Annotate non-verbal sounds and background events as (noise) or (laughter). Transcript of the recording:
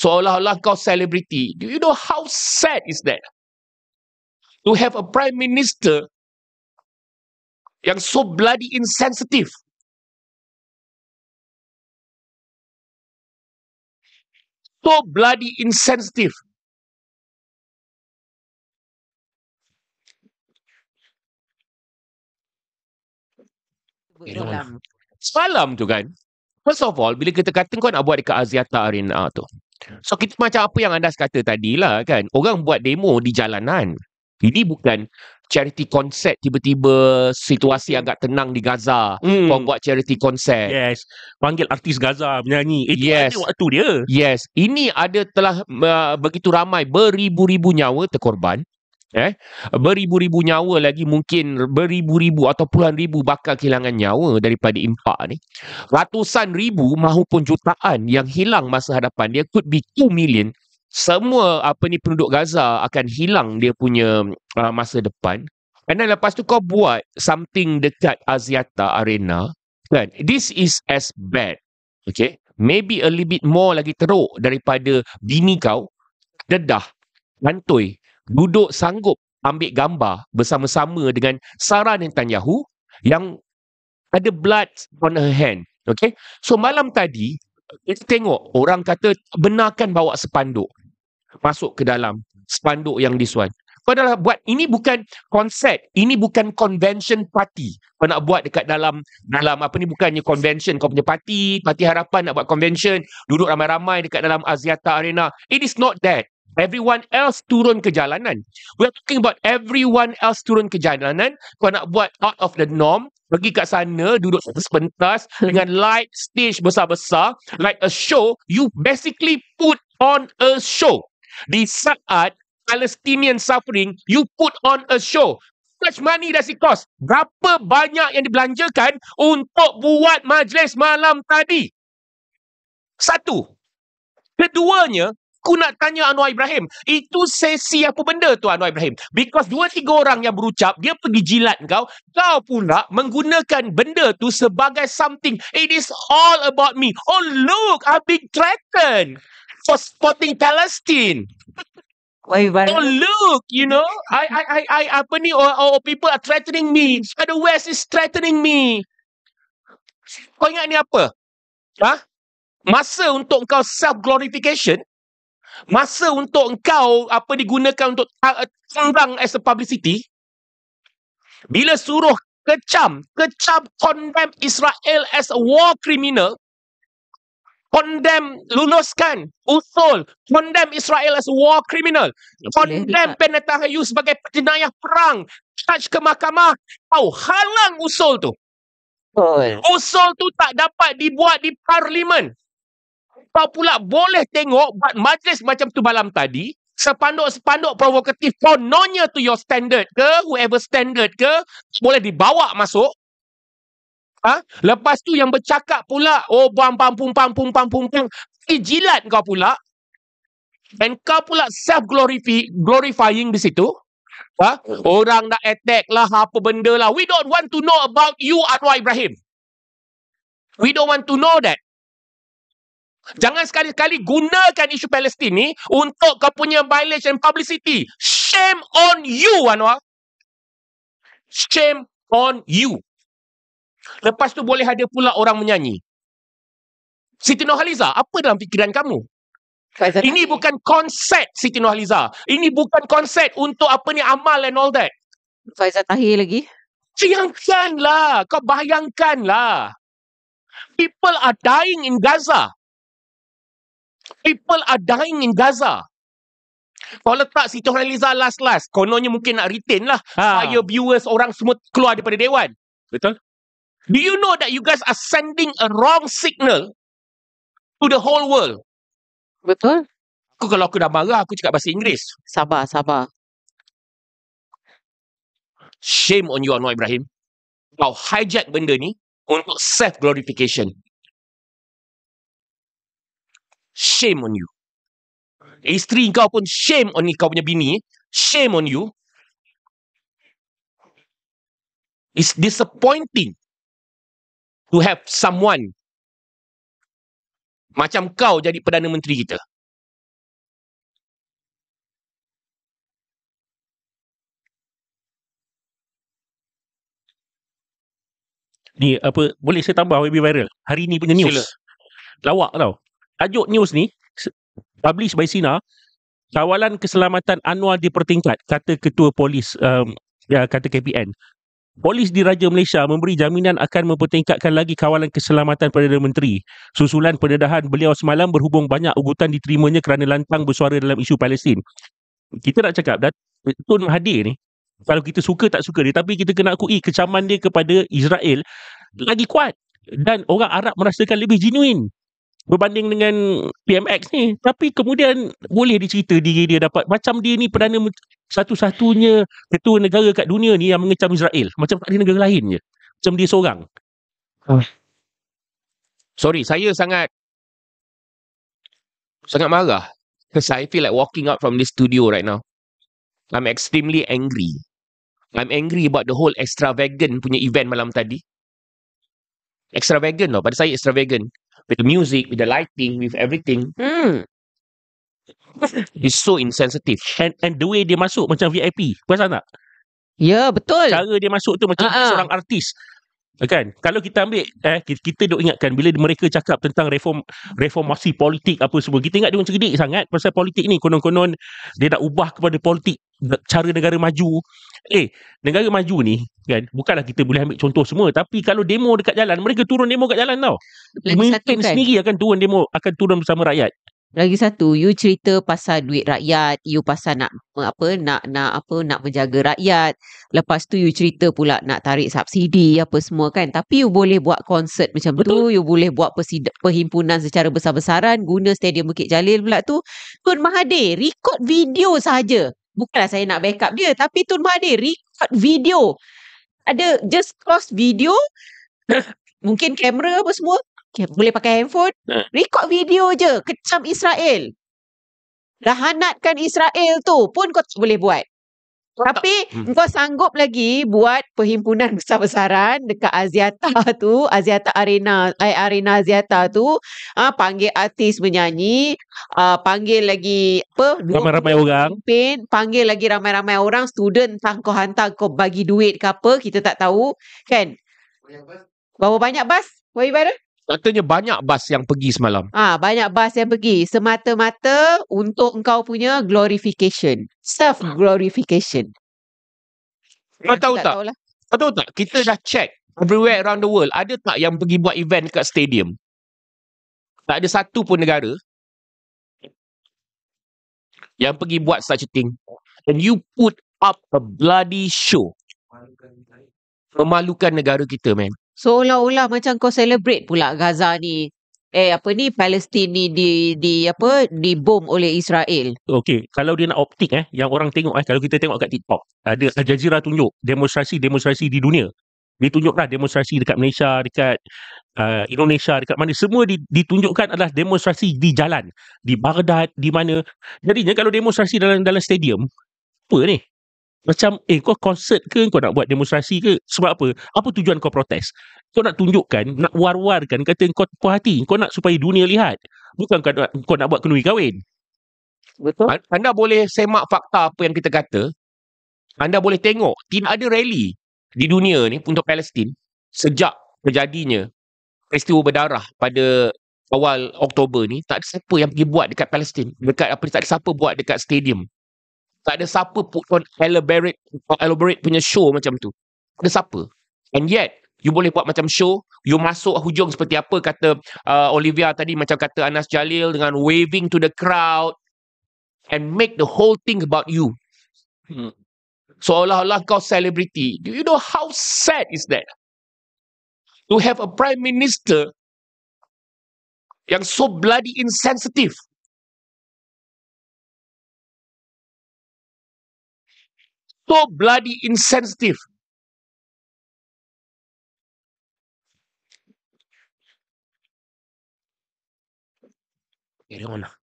seolah-olah kau selebriti. Do you know how sad is that? To have a prime minister yang so bloody insensitive. So bloody insensitive. Semalam tu kan, first of all, bila kita kata kau nak buat dekat Aziata Arena tu, So kita macam apa yang anda kata tadi lah kan. Orang buat demo di jalanan. Ini bukan charity concert tiba-tiba situasi agak tenang di Gaza. Hmm. Kau buat charity concert. Yes. Panggil artis Gaza menyanyi. Itu eh, yes. ada waktu dia. Yes. Ini ada telah uh, begitu ramai beribu-ribu nyawa terkorban. Eh, beribu-ribu nyawa lagi mungkin beribu-ribu atau puluhan ribu bakal kehilangan nyawa daripada impak ni. Ratusan ribu mahupun jutaan yang hilang masa hadapan dia could be 2 million semua apa ni penduduk Gaza akan hilang dia punya uh, masa depan. And then lepas tu kau buat something dekat Aziata Arena kan. This is as bad. Okay. Maybe a little bit more lagi teruk daripada bini kau dedah, lantoi, duduk sanggup ambil gambar bersama-sama dengan Sarah Netanyahu yang ada blood on her hand. Okay? So malam tadi, kita tengok orang kata benarkan bawa sepanduk masuk ke dalam sepanduk yang disuai. Kau dah buat, ini bukan konsep, ini bukan convention party. Kau nak buat dekat dalam, dalam apa ni, bukannya convention kau punya party, parti harapan nak buat convention, duduk ramai-ramai dekat dalam Aziata Arena. It is not that. Everyone else turun ke jalanan. We are talking about everyone else turun ke jalanan. Kau nak buat out of the norm. Pergi kat sana, duduk satu sepentas (laughs) dengan light stage besar-besar. Like a show, you basically put on a show. Di saat Palestinian suffering, you put on a show. Such money does it cost? Berapa banyak yang dibelanjakan untuk buat majlis malam tadi? Satu. Keduanya, aku nak tanya Anwar Ibrahim. Itu sesi apa benda tu Anwar Ibrahim? Because dua tiga orang yang berucap, dia pergi jilat kau. Kau pula menggunakan benda tu sebagai something. It is all about me. Oh look, I've being threatened for spotting Palestine. Why, why? Oh look, you know, I, I, I, I, apa ni? Or, or people are threatening me. And the West is threatening me. Kau ingat ni apa? Ha? Masa untuk kau self-glorification, masa untuk engkau apa digunakan untuk sembang as a publicity bila suruh kecam kecam condemn Israel as a war criminal condemn luluskan usul condemn Israel as a war criminal Boleh condemn You sebagai jenayah perang charge ke mahkamah kau halang usul tu Oh. Usul tu tak dapat dibuat di parlimen kau pula boleh tengok buat majlis macam tu malam tadi, sepanduk-sepanduk provokatif Kau nonya to your standard ke, whoever standard ke, boleh dibawa masuk. Ha? Lepas tu yang bercakap pula, oh bang bang pum pam pum pam pum pum, jilat kau pula. Dan kau pula self glorify glorifying di situ. Ha? Orang nak attack lah, apa benda lah. We don't want to know about you, Anwar Ibrahim. We don't want to know that. Jangan sekali-kali gunakan isu Palestin ni untuk kau punya mileage and publicity. Shame on you, Anwar. Shame on you. Lepas tu boleh ada pula orang menyanyi. Siti Nohaliza. apa dalam fikiran kamu? Ini bukan konsep Siti Nohaliza. Ini bukan konsep untuk apa ni amal and all that. Faizah Tahir lagi. Siangkanlah. Kau bayangkanlah. People are dying in Gaza. People are dying in Gaza. Kau letak si Johan Eliza last-last. Kononnya mungkin nak retain lah. Ha. Fire viewers orang semua keluar daripada Dewan. Betul. Do you know that you guys are sending a wrong signal to the whole world? Betul. Aku kalau aku dah marah, aku cakap bahasa Inggeris. Sabar, sabar. Shame on you, Anwar Ibrahim. Kau hijack benda ni untuk self-glorification shame on you. Isteri kau pun shame on kau punya bini. Shame on you. It's disappointing to have someone macam kau jadi Perdana Menteri kita. Ni apa boleh saya tambah web viral? Hari ni punya news. Sila. Lawak tau tajuk news ni publish by Sina kawalan keselamatan anual dipertingkat kata ketua polis um, ya kata KPN Polis di Raja Malaysia memberi jaminan akan mempertingkatkan lagi kawalan keselamatan Perdana Menteri. Susulan pendedahan beliau semalam berhubung banyak ugutan diterimanya kerana lantang bersuara dalam isu Palestin. Kita nak cakap, Tun Mahathir ni, kalau kita suka tak suka dia, tapi kita kena akui kecaman dia kepada Israel lagi kuat. Dan orang Arab merasakan lebih genuine berbanding dengan PMX ni tapi kemudian boleh dicerita diri dia dapat macam dia ni perdana satu-satunya ketua negara kat dunia ni yang mengecam Israel macam tak ada negara lain je macam dia seorang oh. sorry saya sangat sangat marah because I feel like walking out from this studio right now I'm extremely angry I'm angry about the whole extravagant punya event malam tadi extravagant tau pada saya extravagant with the music, with the lighting, with everything. Hmm. It's (laughs) so insensitive. And and the way dia masuk macam VIP. Perasan tak? Ya, yeah, betul. Cara dia masuk tu macam uh-huh. seorang artis. Kan? Kalau kita ambil, eh, kita, kita duk ingatkan bila mereka cakap tentang reform reformasi politik apa semua. Kita ingat dia cerdik sangat pasal politik ni. Konon-konon dia nak ubah kepada politik cara negara maju eh negara maju ni kan bukanlah kita boleh ambil contoh semua tapi kalau demo dekat jalan mereka turun demo dekat jalan tau pemimpin kan? sendiri akan turun demo akan turun bersama rakyat lagi satu you cerita pasal duit rakyat you pasal nak apa nak nak apa nak menjaga rakyat lepas tu you cerita pula nak tarik subsidi apa semua kan tapi you boleh buat konsert macam Betul. tu you boleh buat persid- perhimpunan secara besar-besaran guna stadium Bukit Jalil pula tu Tun Mahathir record video saja bukanlah saya nak backup dia tapi Tun Mahathir record video ada just cross video (coughs) mungkin kamera apa semua okay, boleh pakai handphone nah. Ha. record video je kecam Israel rahanatkan lah Israel tu pun kau boleh buat tapi tak. Hmm. kau sanggup lagi buat perhimpunan besar-besaran dekat Aziata (laughs) tu, Aziata Arena, eh, Arena Aziata tu, ah panggil artis menyanyi, ah panggil lagi apa? Ramai-ramai orang. Pemimpin, panggil lagi ramai-ramai orang student tang kau hantar kau bagi duit ke apa, kita tak tahu, kan? Banyak bas. Berapa banyak bas? Berapa banyak? Katanya banyak bas yang pergi semalam. Ah, ha, banyak bas yang pergi semata-mata untuk engkau punya glorification, self glorification. Kau tahu tak? tak? Kau tahu tak? Kita dah check everywhere around the world. Ada tak yang pergi buat event dekat stadium? Tak ada satu pun negara yang pergi buat such a thing. And you put up a bloody show. Memalukan negara kita, man seolah-olah macam kau celebrate pula Gaza ni eh apa ni Palestin ni di di apa dibom oleh Israel. Okey, kalau dia nak optik eh yang orang tengok eh kalau kita tengok kat TikTok ada Al Jazeera tunjuk demonstrasi-demonstrasi di dunia. Dia tunjuklah demonstrasi dekat Malaysia, dekat uh, Indonesia, dekat mana semua di, ditunjukkan adalah demonstrasi di jalan, di Baghdad, di mana. Jadinya kalau demonstrasi dalam dalam stadium apa ni? Macam eh kau konsert ke kau nak buat demonstrasi ke? Sebab apa? Apa tujuan kau protes? Kau nak tunjukkan, nak war-warkan kata kau puas hati. Kau nak supaya dunia lihat. Bukan kau nak, kau nak buat kenduri kahwin. Betul. Ha, anda boleh semak fakta apa yang kita kata. Anda boleh tengok tidak ada rally di dunia ni untuk Palestin sejak terjadinya peristiwa berdarah pada awal Oktober ni tak ada siapa yang pergi buat dekat Palestin dekat apa tak ada siapa buat dekat stadium tak ada siapa put on elaborate, elaborate punya show macam tu. Tak ada siapa. And yet, you boleh buat macam show, you masuk hujung seperti apa kata uh, Olivia tadi, macam kata Anas Jalil dengan waving to the crowd and make the whole thing about you. Hmm. allah-allah kau celebrity. Do you know how sad is that? To have a prime minister yang so bloody insensitive. so bloody insensitive. Carry on. Now.